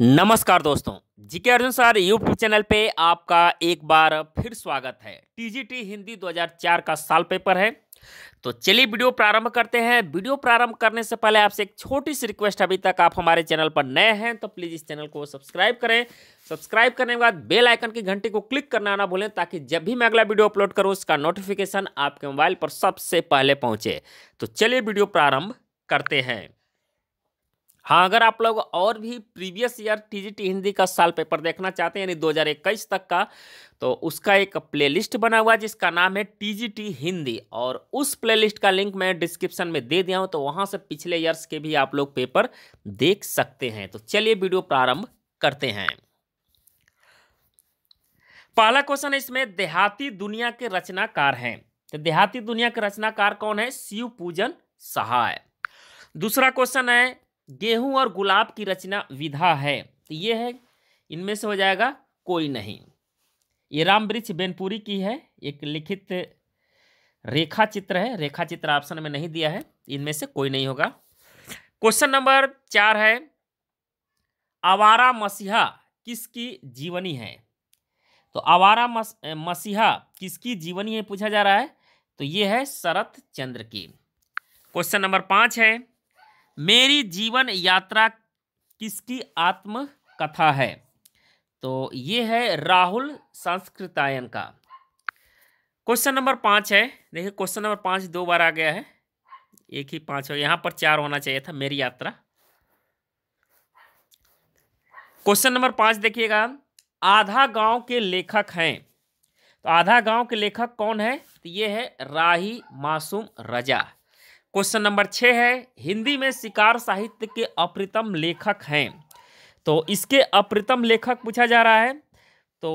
नमस्कार दोस्तों GK Arjun sir YouTube channel पे आपका एक बार फिर स्वागत है टीजीटी हिंदी 2004 का साल पेपर है तो चलिए वीडियो प्रारंभ करते हैं वीडियो प्रारंभ करने से पहले आपसे एक छोटी सी रिक्वेस्ट अभी तक आप हमारे चैनल पर नए हैं तो प्लीज़ इस चैनल को सब्सक्राइब करें सब्सक्राइब करने के बाद बेल आइकन की घंटी को क्लिक करना ना भूलें ताकि जब भी मैं अगला वीडियो अपलोड करूँ उसका नोटिफिकेशन आपके मोबाइल पर सबसे पहले पहुंचे तो चलिए वीडियो प्रारंभ करते हैं हाँ अगर आप लोग और भी प्रीवियस ईयर टीजीटी हिंदी का साल पेपर देखना चाहते हैं यानी 2021 तक का तो उसका एक प्लेलिस्ट बना हुआ है जिसका नाम है टीजीटी हिंदी और उस प्लेलिस्ट का लिंक मैं डिस्क्रिप्शन में दे दिया हूँ तो वहाँ से पिछले ईयर्स के भी आप लोग पेपर देख सकते हैं तो चलिए वीडियो प्रारंभ करते हैं पहला क्वेश्चन इसमें देहाती दुनिया के रचनाकार हैं तो देहाती दुनिया के रचनाकार कौन है शिव पूजन सहाय दूसरा क्वेश्चन है गेहूं और गुलाब की रचना विधा है तो ये है इनमें से हो जाएगा कोई नहीं ये राम वृक्ष बेनपुरी की है एक लिखित रेखा चित्र है रेखा चित्र ऑप्शन में नहीं दिया है इनमें से कोई नहीं होगा क्वेश्चन नंबर चार है आवारा मसीहा किसकी जीवनी है तो आवारा मस, मसीहा किसकी जीवनी है पूछा जा रहा है तो ये है शरत चंद्र की क्वेश्चन नंबर पाँच है मेरी जीवन यात्रा किसकी आत्मकथा है तो ये है राहुल संस्कृतायन का क्वेश्चन नंबर पाँच है देखिए क्वेश्चन नंबर पाँच दो बार आ गया है एक ही पाँच हो यहाँ पर चार होना चाहिए था मेरी यात्रा क्वेश्चन नंबर पाँच देखिएगा आधा गांव के लेखक हैं तो आधा गांव के लेखक कौन है तो ये है राही मासूम रजा क्वेश्चन नंबर छः है हिंदी में शिकार साहित्य के अप्रितम लेखक हैं तो इसके अप्रितम लेखक पूछा जा रहा है तो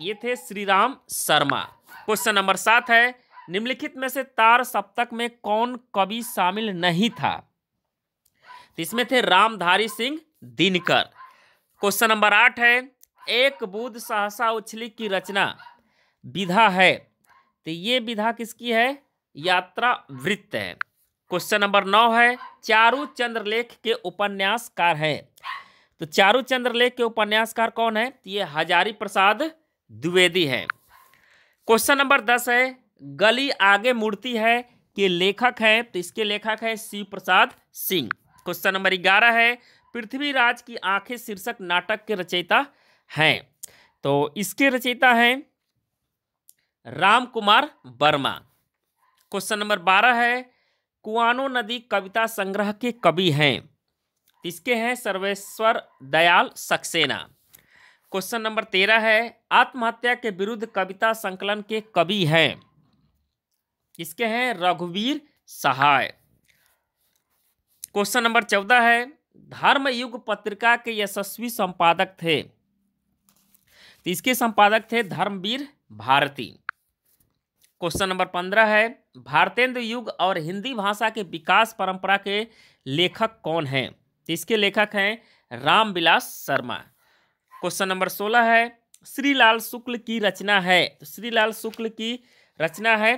ये थे श्री राम शर्मा क्वेश्चन नंबर सात है निम्नलिखित में से तार सप्तक में कौन कवि शामिल नहीं था तो इसमें थे रामधारी सिंह दिनकर क्वेश्चन नंबर आठ है एक बुद्ध सहसा उछली की रचना विधा है तो ये विधा किसकी है यात्रा वृत्त है क्वेश्चन नंबर नौ है चारू चंद्रलेख के उपन्यासकार हैं तो चारू चंद्रलेख के उपन्यासकार कौन है तो ये हजारी प्रसाद द्विवेदी हैं क्वेश्चन नंबर दस है गली आगे मूर्ति है के लेखक हैं तो इसके लेखक है शिव प्रसाद सिंह क्वेश्चन नंबर ग्यारह है पृथ्वीराज की आंखें शीर्षक नाटक के रचयिता हैं तो इसके रचयिता हैं राम कुमार वर्मा क्वेश्चन नंबर बारह है कुआनो नदी कविता संग्रह के कवि हैं इसके हैं सर्वेश्वर दयाल सक्सेना क्वेश्चन नंबर तेरह है आत्महत्या के विरुद्ध कविता संकलन के कवि हैं इसके हैं रघुवीर सहाय क्वेश्चन नंबर चौदह है धर्म युग पत्रिका के यशस्वी संपादक थे इसके संपादक थे धर्मवीर भारती क्वेश्चन नंबर पंद्रह है भारतेंद्र युग और हिंदी भाषा के विकास परंपरा के लेखक कौन हैं तो इसके लेखक हैं रामविलास शर्मा क्वेश्चन नंबर सोलह है श्रीलाल शुक्ल की रचना है तो श्रीलाल शुक्ल की रचना है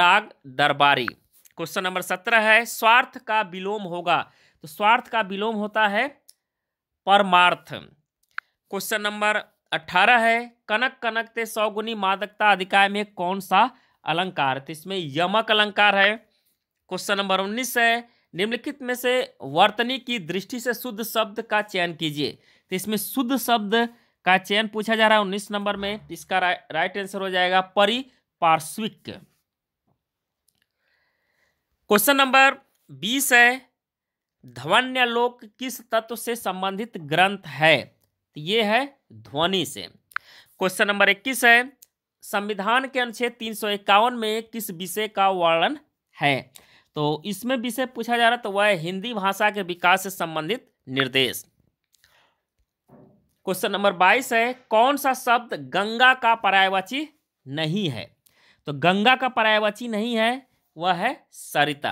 राग दरबारी क्वेश्चन नंबर सत्रह है स्वार्थ का विलोम होगा तो स्वार्थ का विलोम होता है परमार्थ क्वेश्चन नंबर अठारह है कनक कनक ते सौगुनी मादकता अधिकाय में कौन सा अलंकार तो इसमें यमक अलंकार है क्वेश्चन नंबर उन्नीस है निम्नलिखित में से वर्तनी की दृष्टि से शुद्ध शब्द का चयन कीजिए तो इसमें शुद्ध शब्द का चयन पूछा जा रहा है उन्नीस नंबर में तो इसका रा, राइट आंसर हो जाएगा परिपार्श्विक क्वेश्चन नंबर बीस है ध्वन्यलोक किस तत्व से संबंधित ग्रंथ है तो ये है ध्वनि से क्वेश्चन नंबर इक्कीस है संविधान के अनुच्छेद तीन में किस विषय का वर्णन है तो इसमें विषय पूछा जा रहा तो वह हिंदी भाषा के विकास से संबंधित निर्देश क्वेश्चन नंबर बाईस है कौन सा शब्द गंगा का पर्यायवाची नहीं है तो गंगा का पर्यायवाची नहीं है वह है सरिता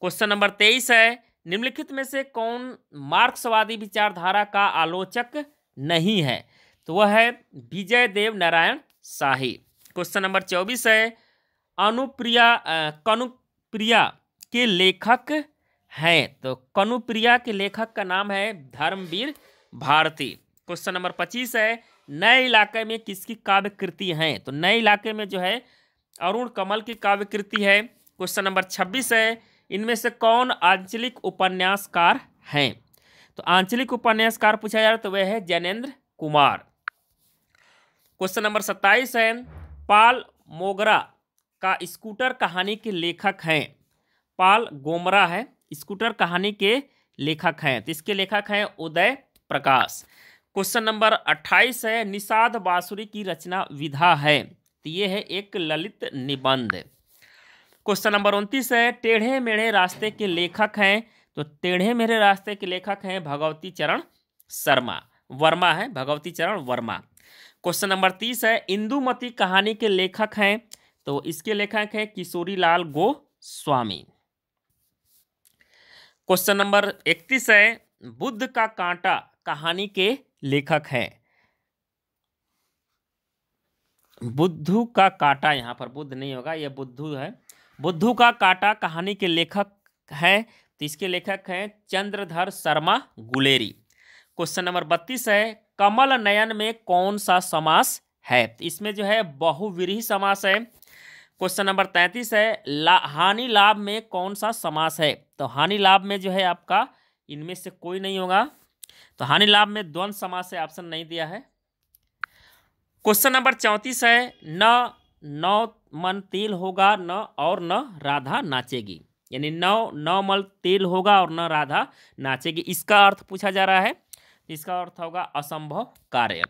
क्वेश्चन नंबर तेईस है निम्नलिखित में से कौन मार्क्सवादी विचारधारा का आलोचक नहीं है तो वह है विजय देव नारायण शाही क्वेश्चन नंबर चौबीस है अनुप्रिया कनुप्रिया के लेखक हैं तो कनुप्रिया के लेखक का नाम है धर्मवीर भारती क्वेश्चन नंबर पच्चीस है नए इलाके में किसकी काव्य कृति हैं तो नए इलाके में जो है अरुण कमल की काव्य कृति है क्वेश्चन नंबर छब्बीस है इनमें से कौन आंचलिक उपन्यासकार हैं तो आंचलिक उपन्यासकार पूछा जा रहा तो वह है जैनेन्द्र कुमार क्वेश्चन नंबर सत्ताईस है पाल मोगरा का स्कूटर कहानी के लेखक हैं पाल गोमरा है स्कूटर कहानी के लेखक हैं तो इसके लेखक हैं उदय प्रकाश क्वेश्चन नंबर अट्ठाईस है निषाद बासुरी की रचना विधा है तो ये है एक ललित निबंध क्वेश्चन नंबर उनतीस है टेढ़े मेढ़े रास्ते के लेखक हैं तो टेढ़े मेढ़े रास्ते के लेखक हैं भगवती चरण शर्मा वर्मा है भगवती चरण वर्मा क्वेश्चन नंबर तीस है इंदुमती कहानी के लेखक हैं तो इसके लेखक हैं लाल गोस्वामी क्वेश्चन नंबर इकतीस है बुद्ध का कांटा कहानी के लेखक हैं बुद्धू का कांटा यहां पर बुद्ध नहीं होगा यह बुद्धू है बुद्धू का कांटा कहानी के लेखक हैं तो इसके लेखक हैं चंद्रधर शर्मा गुलेरी क्वेश्चन नंबर बत्तीस है कमल नयन में कौन सा समास है इसमें जो है बहुविरीही समास है क्वेश्चन नंबर तैंतीस है ला हानि लाभ में कौन सा समास है तो हानि लाभ में जो है आपका इनमें से कोई नहीं होगा तो हानि लाभ में द्वंद समास है ऑप्शन नहीं दिया है क्वेश्चन नंबर चौंतीस है न नौ मन तेल होगा न और न राधा नाचेगी यानी नौ नौ मल तेल होगा और न राधा नाचेगी इसका अर्थ पूछा जा रहा है इसका अर्थ होगा असंभव कार्य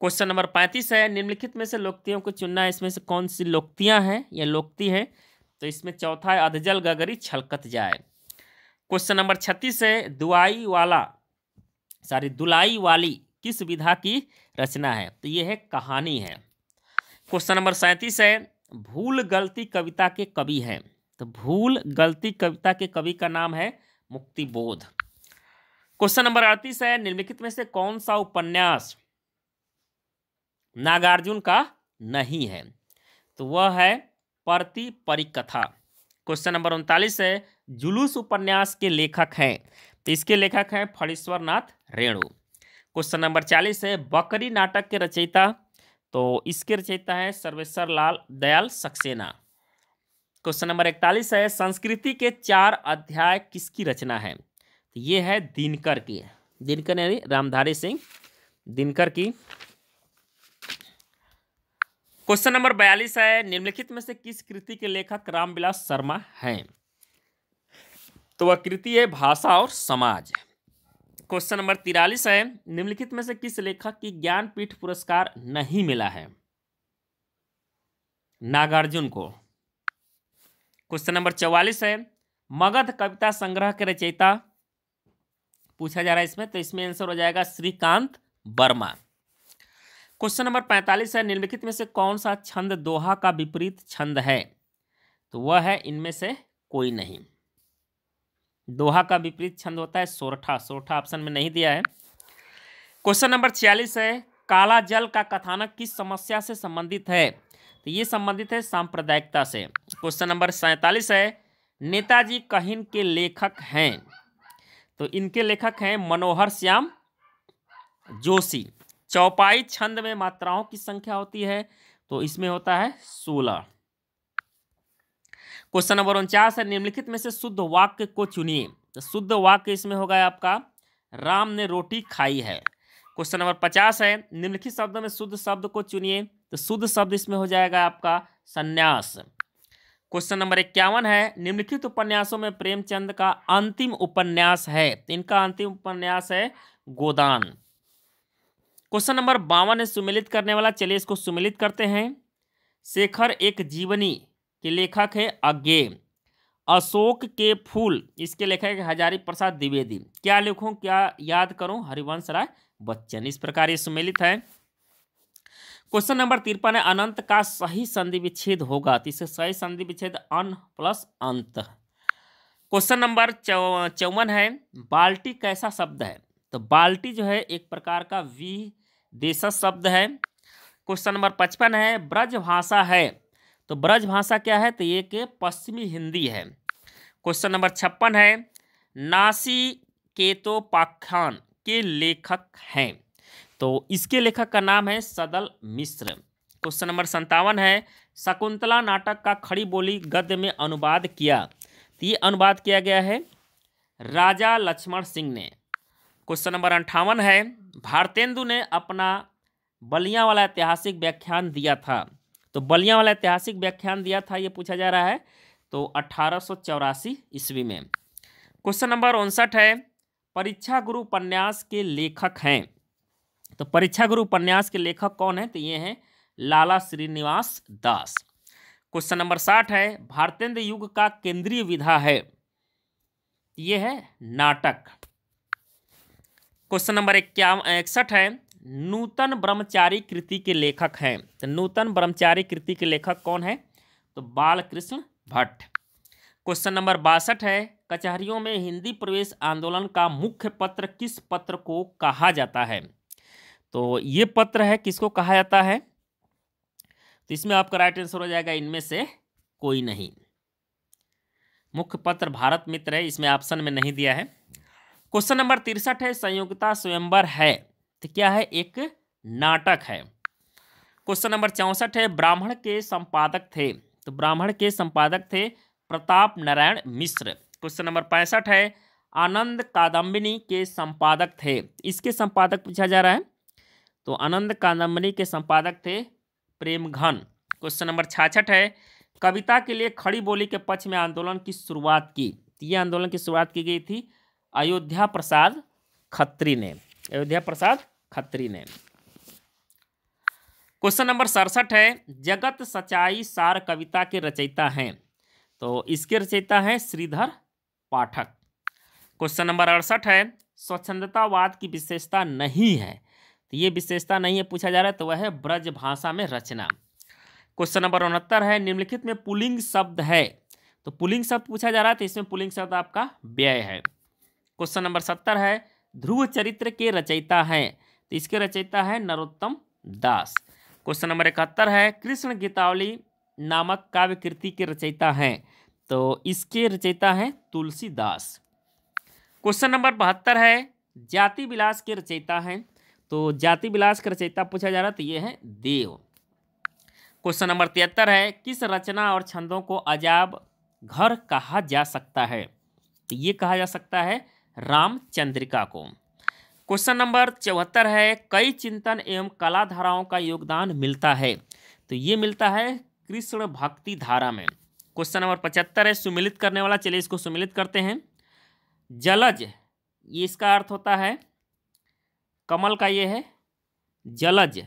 क्वेश्चन नंबर पैंतीस है निम्नलिखित में से लोकतियों को चुनना है इसमें से कौन सी लोकतियाँ हैं या लोकती हैं तो इसमें चौथा है अधजल गगरी छलकत जाए क्वेश्चन नंबर छत्तीस है दुआई वाला सॉरी दुलाई वाली किस विधा की रचना है तो ये है कहानी है क्वेश्चन नंबर सैंतीस है भूल गलती कविता के कवि हैं तो भूल गलती कविता के कवि का नाम है मुक्तिबोध क्वेश्चन नंबर अड़तीस है निम्नलिखित में से कौन सा उपन्यास नागार्जुन का नहीं है तो वह है परति परिकथा क्वेश्चन नंबर उनतालीस है जुलूस उपन्यास के लेखक हैं तो इसके लेखक हैं फणीश्वर नाथ रेणु क्वेश्चन नंबर चालीस है बकरी नाटक के रचयिता तो इसके रचयिता है सर्वेश्वर लाल दयाल सक्सेना क्वेश्चन नंबर इकतालीस है संस्कृति के चार अध्याय किसकी रचना है तो ये है दिनकर की दिनकर यानी रामधारी सिंह दिनकर की क्वेश्चन नंबर बयालीस है निम्नलिखित में से किस कृति के लेखक रामविलास शर्मा हैं तो वह कृति है भाषा और समाज क्वेश्चन नंबर तिरालीस है निम्नलिखित में से किस लेखक की ज्ञानपीठ पुरस्कार नहीं मिला है नागार्जुन को क्वेश्चन नंबर चौवालीस है मगध कविता संग्रह के रचयिता पूछा जा रहा है इसमें तो इसमें आंसर हो जाएगा श्रीकांत वर्मा क्वेश्चन नंबर पैंतालीस है निम्नलिखित में से कौन सा छंद दोहा का विपरीत छंद है तो वह है इनमें से कोई नहीं दोहा का विपरीत छंद होता है सोरठा सोरठा ऑप्शन में नहीं दिया है क्वेश्चन नंबर छियालीस है काला जल का कथानक किस समस्या से संबंधित है तो ये संबंधित है सांप्रदायिकता से क्वेश्चन नंबर सैंतालीस है नेताजी कहिन के लेखक हैं तो इनके लेखक हैं मनोहर श्याम जोशी चौपाई छंद में मात्राओं की संख्या होती है तो इसमें होता है सोलह क्वेश्चन नंबर उनचास है निम्नलिखित में से शुद्ध वाक्य को चुनिए तो शुद्ध वाक्य इसमें होगा आपका राम ने रोटी खाई है क्वेश्चन नंबर पचास है निम्नलिखित शब्द में शुद्ध शब्द को चुनिए तो शुद्ध शब्द इसमें हो जाएगा आपका संन्यास क्वेश्चन नंबर इक्यावन है निम्नलिखित उपन्यासों में प्रेमचंद का अंतिम उपन्यास है तो इनका अंतिम उपन्यास है गोदान क्वेश्चन नंबर बावन है सुमिलित करने वाला चलिए इसको सुमिलित करते हैं शेखर एक जीवनी के लेखक है अज्ञे अशोक के फूल इसके लेखक है हजारी प्रसाद द्विवेदी क्या लिखूँ क्या याद करूँ हरिवंश राय बच्चन इस प्रकार ये सुमिलित है क्वेश्चन नंबर तिरपन है अनंत का सही संधि विच्छेद होगा तो इसे सही संधि विच्छेद अन प्लस अंत क्वेश्चन नंबर चौवन है बाल्टी कैसा शब्द है तो बाल्टी जो है एक प्रकार का वी देश शब्द है क्वेश्चन नंबर पचपन है ब्रज भाषा है तो ब्रज भाषा क्या है तो ये के पश्चिमी हिंदी है क्वेश्चन नंबर छप्पन है नासी केतोपाख्यान के लेखक हैं तो इसके लेखक का नाम है सदल मिश्र क्वेश्चन नंबर संतावन है शकुंतला नाटक का खड़ी बोली गद्य में अनुवाद किया तो ये अनुवाद किया गया है राजा लक्ष्मण सिंह ने क्वेश्चन नंबर अंठावन है भारतेंदु ने अपना बलिया वाला ऐतिहासिक व्याख्यान दिया था तो बलिया वाला ऐतिहासिक व्याख्यान दिया था ये पूछा जा रहा है तो अठारह ईस्वी में क्वेश्चन नंबर उनसठ है परीक्षा गुरु उपन्यास के लेखक हैं तो परीक्षा गुरु उपन्यास के लेखक कौन है तो ये हैं लाला श्रीनिवास दास क्वेश्चन नंबर साठ है भारतेंद्र युग का केंद्रीय विधा है ये है नाटक क्वेश्चन नंबर इक्यावन इकसठ है नूतन ब्रह्मचारी कृति के लेखक हैं तो नूतन ब्रह्मचारी कृति के लेखक कौन है तो बालकृष्ण भट्ट क्वेश्चन नंबर बासठ है कचहरियों में हिंदी प्रवेश आंदोलन का मुख्य पत्र किस पत्र को कहा जाता है तो ये पत्र है किसको कहा जाता है तो इसमें आपका राइट आंसर हो जाएगा इनमें से कोई नहीं मुख्य पत्र भारत मित्र है इसमें ऑप्शन में नहीं दिया है क्वेश्चन नंबर तिरसठ है संयुक्ता स्वयंवर है तो क्या है एक नाटक है क्वेश्चन नंबर चौंसठ है ब्राह्मण के संपादक थे तो ब्राह्मण के संपादक थे प्रताप नारायण मिश्र क्वेश्चन नंबर पैंसठ है आनंद कादम्बिनी के संपादक थे इसके संपादक पूछा जा रहा है तो आनंद कादम्बरी के संपादक थे प्रेम घन क्वेश्चन नंबर छाछठ है कविता के लिए खड़ी बोली के पक्ष में आंदोलन की शुरुआत की तो ये आंदोलन की शुरुआत की गई थी अयोध्या प्रसाद खत्री ने अयोध्या प्रसाद खत्री ने क्वेश्चन नंबर सड़सठ है जगत सच्चाई सार कविता के रचयिता हैं तो इसके रचयिता हैं श्रीधर पाठक क्वेश्चन नंबर अड़सठ है स्वच्छंदतावाद की विशेषता नहीं है तो ये विशेषता नहीं है पूछा जा रहा है तो वह है ब्रज भाषा में रचना क्वेश्चन नंबर उनहत्तर है निम्नलिखित में पुलिंग शब्द है तो पुलिंग शब्द पूछा जा रहा है तो इसमें पुलिंग शब्द आपका व्यय है क्वेश्चन नंबर सत्तर है ध्रुव चरित्र के रचयिता हैं तो इसके रचयिता है नरोत्तम दास क्वेश्चन नंबर इकहत्तर है कृष्ण गीतावली नामक काव्य कृति के रचयिता हैं तो इसके रचयिता हैं तुलसीदास क्वेश्चन नंबर बहत्तर है जाति विलास के रचयिता हैं तो जाति विलास का रचयिता पूछा जा रहा तो ये है देव क्वेश्चन नंबर तिहत्तर है किस रचना और छंदों को अजाब घर कहा जा सकता है तो ये कहा जा सकता है रामचंद्रिका को क्वेश्चन नंबर चौहत्तर है कई चिंतन एवं कला धाराओं का योगदान मिलता है तो ये मिलता है कृष्ण भक्ति धारा में क्वेश्चन नंबर पचहत्तर है सुमिलित करने वाला चलिए इसको सुमिलित करते हैं जलज ये इसका अर्थ होता है कमल का ये है जलज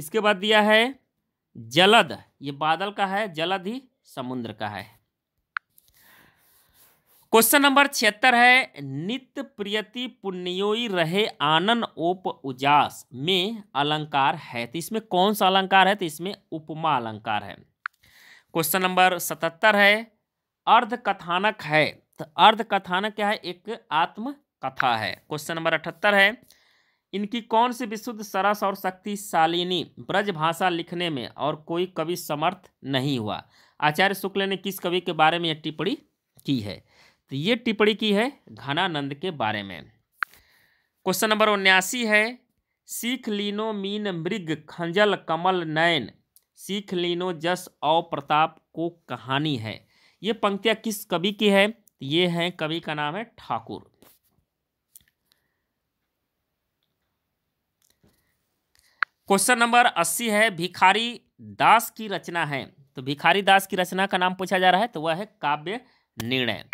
इसके बाद दिया है जलद ये बादल का है जलद ही समुद्र का है क्वेश्चन नंबर छिहत्तर है नित्य प्रियति पुण्योई रहे आनन ओप उजास में अलंकार है तो इसमें कौन सा अलंकार है तो इसमें उपमा अलंकार है क्वेश्चन नंबर सतहत्तर है अर्ध कथानक है तो अर्ध कथानक क्या है एक आत्म कथा है क्वेश्चन नंबर अठहत्तर है इनकी कौन सी विशुद्ध सरस और शक्तिशालिनी ब्रज भाषा लिखने में और कोई कवि समर्थ नहीं हुआ आचार्य शुक्ल ने किस कवि के बारे में यह टिप्पणी की है तो ये टिप्पणी की है घनानंद के बारे में क्वेश्चन नंबर उन्यासी है सीख लीनो मीन मृग खंजल कमल नयन सीख लीनो जस औ प्रताप को कहानी है ये पंक्तियाँ किस कवि की है तो ये हैं कवि का नाम है ठाकुर क्वेश्चन नंबर अस्सी है भिखारी दास की रचना है तो भिखारी दास की रचना का नाम पूछा जा रहा है तो वह है काव्य निर्णय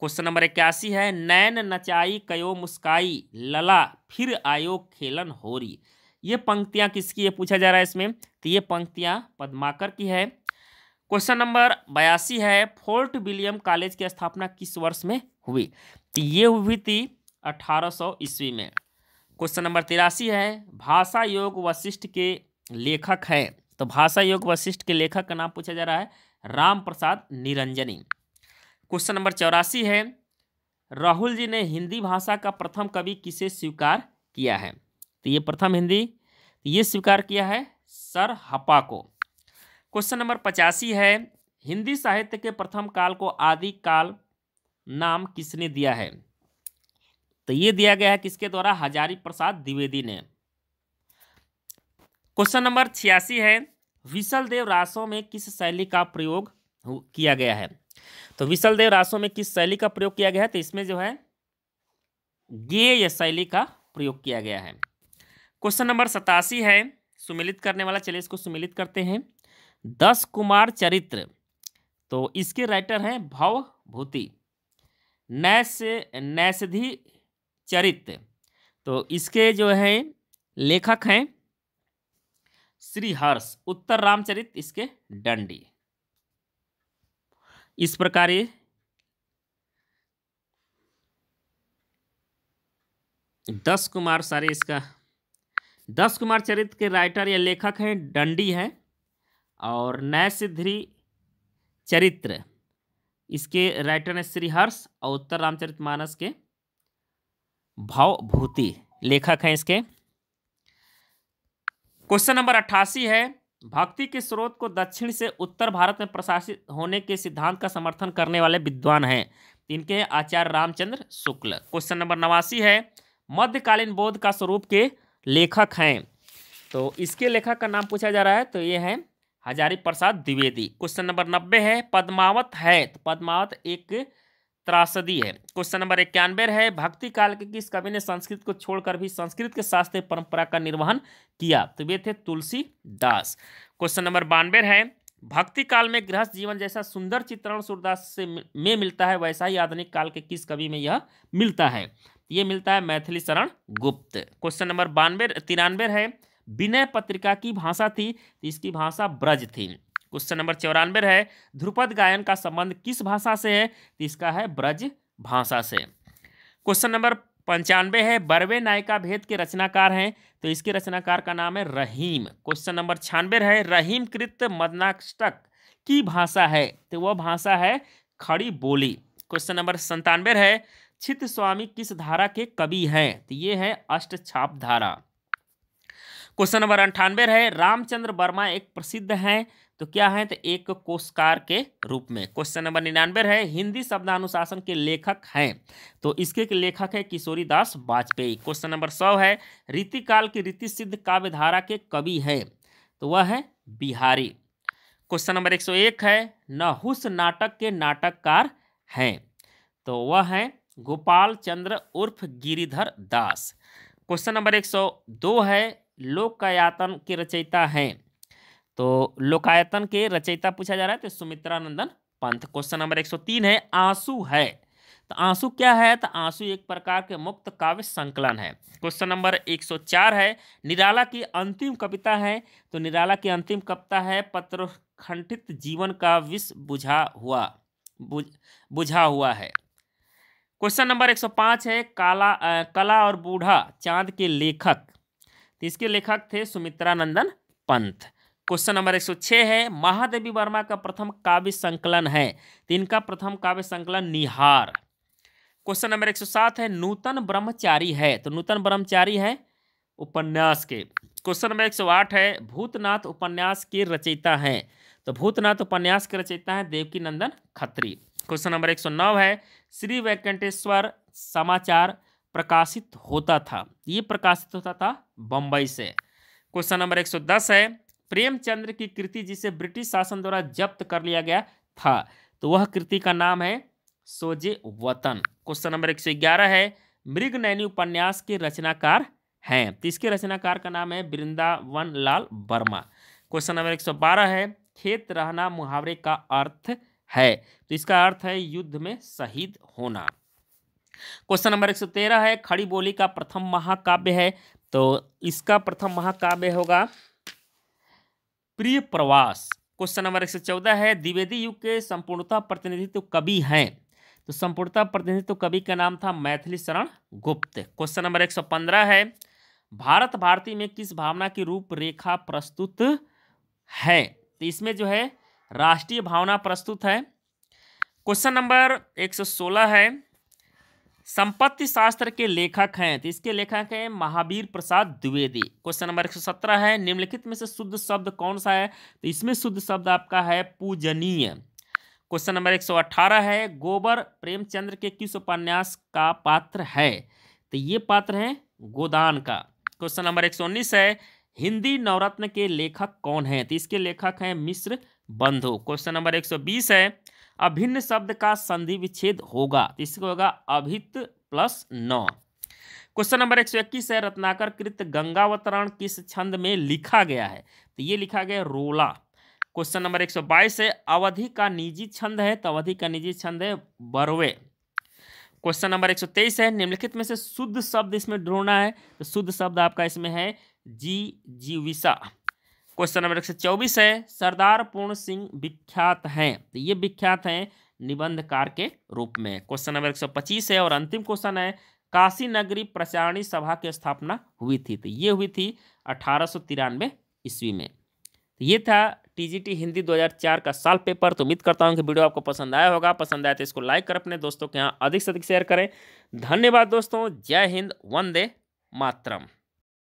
क्वेश्चन नंबर इक्यासी है नैन नचाई कयो मुस्काई लला फिर आयो खेलन होरी ये पंक्तियाँ किसकी ये पूछा जा रहा है इसमें तो ये पंक्तियाँ पद्माकर की है क्वेश्चन नंबर बयासी है फोर्ट विलियम कॉलेज की स्थापना किस वर्ष में हुई तो ये हुई थी अठारह ईस्वी में क्वेश्चन नंबर तिरासी है भाषा योग वशिष्ठ के लेखक हैं तो भाषा योग वशिष्ठ के लेखक का नाम पूछा जा रहा है राम प्रसाद निरंजनी क्वेश्चन नंबर चौरासी है राहुल जी ने हिंदी भाषा का प्रथम कवि किसे स्वीकार किया है तो ये प्रथम हिंदी तो ये स्वीकार किया है सर हपा को क्वेश्चन नंबर पचासी है हिंदी साहित्य के प्रथम काल को आदि काल नाम किसने दिया है तो ये दिया गया है किसके द्वारा हजारी प्रसाद द्विवेदी ने क्वेश्चन नंबर छियासी है देव रासों में किस शैली का प्रयोग किया गया है तो विशल देव रासों में किस शैली का प्रयोग किया गया है तो इसमें जो है गेय शैली का प्रयोग किया गया है क्वेश्चन नंबर सतासी है सुमिलित करने वाला चलिए इसको सुमिलित करते हैं दस कुमार चरित्र तो इसके राइटर हैं भवभूति भूति नैस नैसधि चरित्र तो इसके जो है लेखक हैं श्री हर्ष उत्तर रामचरित इसके डंडी इस प्रकार ये दस कुमार सारे इसका दस कुमार चरित्र के राइटर या लेखक हैं डंडी हैं और नय सिद्धरी चरित्र इसके राइटर हैं श्रीहर्ष और उत्तर रामचरित मानस के भावभूति लेखक हैं इसके क्वेश्चन नंबर अट्ठासी है भक्ति के स्रोत को दक्षिण से उत्तर भारत में प्रशासित होने के सिद्धांत का समर्थन करने वाले विद्वान हैं इनके हैं आचार्य रामचंद्र शुक्ल क्वेश्चन नंबर नवासी है मध्यकालीन बोध का स्वरूप के लेखक हैं तो इसके लेखक का नाम पूछा जा रहा है तो ये हैं हजारी प्रसाद द्विवेदी क्वेश्चन नंबर नब्बे है पद्मावत है तो पद्मावत एक त्रासदी है क्वेश्चन नंबर इक्यानवे है भक्ति काल के किस कवि ने संस्कृत को छोड़कर भी संस्कृत के शास्त्रीय परंपरा का निर्वहन किया तो वे थे तुलसी दास क्वेश्चन नंबर बानवे है भक्ति काल में गृहस्थ जीवन जैसा सुंदर चित्रण सूरदास से में मिलता है वैसा ही आधुनिक काल के किस कवि में यह मिलता है ये मिलता है मैथिली शरण गुप्त क्वेश्चन नंबर बानवे तिरानवे है विनय पत्रिका की भाषा थी तो इसकी भाषा ब्रज थी क्वेश्चन नंबर चौरानवे है ध्रुपद गायन का संबंध किस भाषा से है तो इसका है ब्रज भाषा से क्वेश्चन नंबर पंचानवे है बरवे नायिका भेद के रचनाकार हैं तो इसके रचनाकार का नाम है रहीम क्वेश्चन नंबर छियानवे है रहीम कृत मदनाष्टक की भाषा है तो वह भाषा है खड़ी बोली क्वेश्चन नंबर संतानवे है छित स्वामी किस धारा के कवि हैं तो ये है अष्ट छाप धारा क्वेश्चन नंबर अंठानवे है रामचंद्र वर्मा एक प्रसिद्ध हैं तो क्या है तो एक कोशकार के रूप में क्वेश्चन नंबर निन्यानवे है हिंदी शब्दानुशासन के लेखक हैं तो इसके के लेखक है किशोरी दास वाजपेयी क्वेश्चन नंबर सौ है रीतिकाल की रीति सिद्ध काव्यधारा के कवि हैं तो वह है बिहारी क्वेश्चन नंबर एक सौ एक है नहुस नाटक के नाटककार हैं तो वह हैं गोपाल चंद्र उर्फ गिरिधर दास क्वेश्चन नंबर एक सौ दो है लोक कायातन के रचयिता हैं तो लोकायतन के रचयिता पूछा जा रहा है तो सुमित्रा नंदन पंथ क्वेश्चन नंबर 103 है आंसू है तो आंसू क्या है तो आंसू एक प्रकार के मुक्त काव्य संकलन है क्वेश्चन नंबर 104 है निराला की अंतिम कविता है तो निराला की अंतिम कविता है पत्र खंडित जीवन का विष बुझा हुआ बुझ बुझा हुआ है क्वेश्चन नंबर 105 है काला आ, कला और बूढ़ा चांद के लेखक तो इसके लेखक थे सुमित्रा नंदन पंथ क्वेश्चन नंबर एक सौ छः है महादेवी वर्मा का प्रथम काव्य संकलन है तो इनका प्रथम काव्य संकलन निहार क्वेश्चन नंबर एक सौ सात है नूतन ब्रह्मचारी है तो नूतन ब्रह्मचारी है उपन्यास के क्वेश्चन नंबर एक सौ आठ है भूतनाथ उपन्यास के रचयिता हैं तो भूतनाथ उपन्यास के रचयिता हैं देवकी नंदन खत्री क्वेश्चन नंबर एक सौ नौ है श्री वेंकटेश्वर समाचार प्रकाशित होता था ये प्रकाशित होता था बम्बई से क्वेश्चन नंबर एक सौ दस है प्रेमचंद्र की कृति जिसे ब्रिटिश शासन द्वारा जब्त कर लिया गया था तो वह कृति का नाम है सोजे वतन क्वेश्चन नंबर एक सौ ग्यारह है मृग नैनी उपन्यास के रचनाकार हैं तो इसके रचनाकार का नाम है वृंदावन लाल वर्मा क्वेश्चन नंबर एक सौ बारह है खेत रहना मुहावरे का अर्थ है तो इसका अर्थ है युद्ध में शहीद होना क्वेश्चन नंबर एक सौ तेरह है खड़ी बोली का प्रथम महाकाव्य है तो इसका प्रथम महाकाव्य होगा प्रिय प्रवास क्वेश्चन नंबर एक सौ चौदह है द्विवेदी युग के संपूर्णता प्रतिनिधित्व कवि हैं तो संपूर्णता प्रतिनिधित्व कवि का नाम था मैथिली शरण गुप्त क्वेश्चन नंबर एक सौ पंद्रह है भारत भारती में किस भावना की रूपरेखा प्रस्तुत है तो इसमें जो है राष्ट्रीय भावना प्रस्तुत है क्वेश्चन नंबर एक सौ सोलह है संपत्ति शास्त्र के लेखक हैं तो इसके लेखक हैं महावीर प्रसाद द्विवेदी क्वेश्चन नंबर सत्रह है निम्नलिखित में से शुद्ध शब्द कौन सा है तो इसमें शुद्ध शब्द आपका है पूजनीय क्वेश्चन नंबर अठारह है गोबर प्रेमचंद्र के किस उपन्यास का पात्र है तो ये पात्र हैं गोदान का क्वेश्चन नंबर उन्नीस है हिंदी नवरत्न के लेखक कौन हैं तो इसके लेखक हैं मिश्र बंधु क्वेश्चन नंबर बीस है अभिन्न शब्द का संधि विच्छेद होगा तो इसको होगा अभित प्लस नौ क्वेश्चन नंबर एक सौ इक्कीस है रत्नाकर कृत गंगावतरण किस छंद में लिखा गया है तो ये लिखा गया रोला क्वेश्चन नंबर एक सौ बाईस है अवधि का निजी छंद है तो अवधि का निजी छंद है बरवे क्वेश्चन नंबर एक सौ तेईस है निम्नलिखित में से शुद्ध शब्द इसमें ढूंढना है तो शुद्ध शब्द आपका इसमें है जी जीविसा क्वेश्चन नंबर एक सौ चौबीस है सरदार पूर्ण सिंह विख्यात हैं तो ये विख्यात हैं निबंधकार के रूप में क्वेश्चन नंबर एक सौ पच्चीस है और अंतिम क्वेश्चन है काशी नगरी प्रचारणी सभा की स्थापना हुई थी तो ये हुई थी अठारह सौ तिरानवे ईस्वी में तो ये था टीजीटी हिंदी 2004 का साल पेपर तो उम्मीद करता हूँ कि वीडियो आपको पसंद आया होगा पसंद आया तो इसको लाइक कर अपने दोस्तों के यहाँ अधिक से अधिक शेयर करें धन्यवाद दोस्तों जय हिंद वंदे मातरम